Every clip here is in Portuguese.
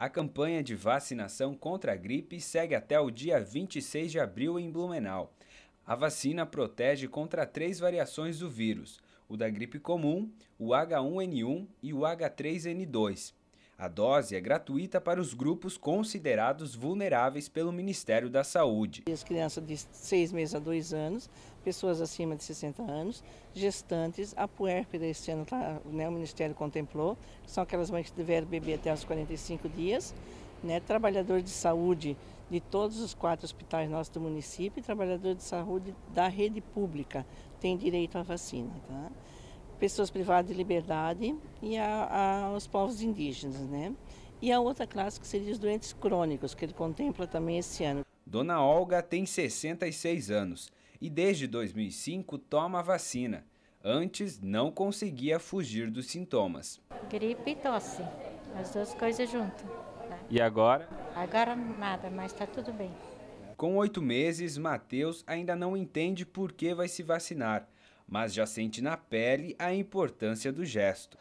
A campanha de vacinação contra a gripe segue até o dia 26 de abril em Blumenau. A vacina protege contra três variações do vírus: o da gripe comum, o H1N1 e o H3N2. A dose é gratuita para os grupos considerados vulneráveis pelo Ministério da Saúde. As crianças de 6 meses a 2 anos, pessoas acima de 60 anos, gestantes, a puérpera esse ano tá, né, o Ministério contemplou, são aquelas mães que tiveram bebê até os 45 dias, né, trabalhador de saúde de todos os quatro hospitais nossos do município e trabalhador de saúde da rede pública tem direito à vacina. Tá? pessoas privadas de liberdade e a, a, os povos indígenas, né? E a outra classe que seria os doentes crônicos, que ele contempla também esse ano. Dona Olga tem 66 anos e desde 2005 toma a vacina. Antes não conseguia fugir dos sintomas. Gripe e tosse, as duas coisas juntas. Né? E agora? Agora nada, mas está tudo bem. Com oito meses, Matheus ainda não entende por que vai se vacinar, mas já sente na pele a importância do gesto.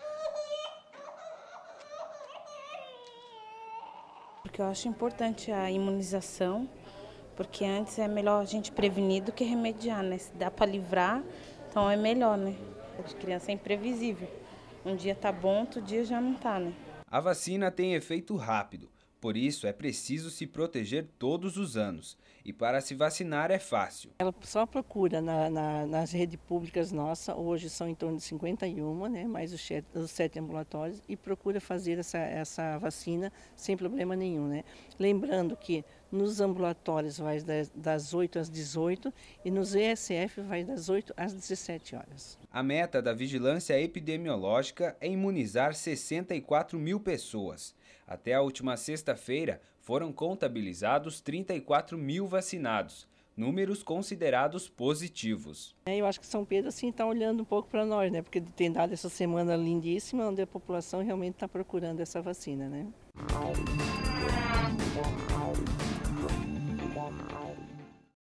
Porque eu acho importante a imunização, porque antes é melhor a gente prevenir do que remediar, né? Se dá para livrar, então é melhor, né? A criança é imprevisível. Um dia tá bom, outro dia já não tá, né? A vacina tem efeito rápido. Por isso, é preciso se proteger todos os anos. E para se vacinar é fácil. Ela só procura na, na, nas redes públicas nossas, hoje são em torno de 51, né, mais os, os sete ambulatórios, e procura fazer essa, essa vacina sem problema nenhum. Né? Lembrando que nos ambulatórios vai das 8 às 18 e nos ESF vai das 8 às 17 horas. A meta da vigilância epidemiológica é imunizar 64 mil pessoas. Até a última sexta-feira foram contabilizados 34 mil vacinados números considerados positivos. É, eu acho que São Pedro assim está olhando um pouco para nós, né? Porque tem dado essa semana lindíssima, onde a população realmente está procurando essa vacina, né?